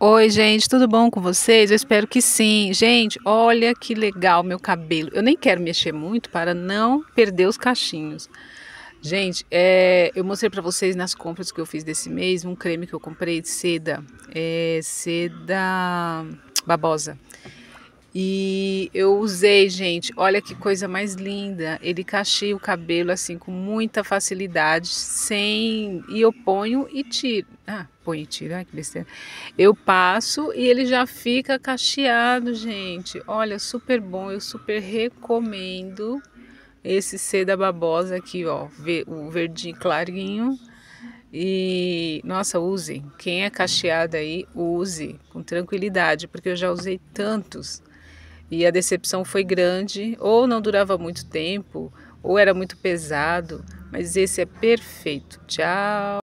Oi, gente, tudo bom com vocês? Eu espero que sim. Gente, olha que legal meu cabelo. Eu nem quero mexer muito para não perder os cachinhos. Gente, é, eu mostrei para vocês nas compras que eu fiz desse mês um creme que eu comprei de seda, é, seda babosa. E eu usei, gente, olha que coisa mais linda. Ele cacheia o cabelo assim com muita facilidade, sem. E eu ponho e tiro. Ah, ponho e tiro, ai que besteira. Eu passo e ele já fica cacheado, gente. Olha, super bom, eu super recomendo esse seda babosa aqui, ó, o verdinho clarinho. E nossa, use. Quem é cacheado aí, use com tranquilidade, porque eu já usei tantos e a decepção foi grande, ou não durava muito tempo, ou era muito pesado, mas esse é perfeito. Tchau!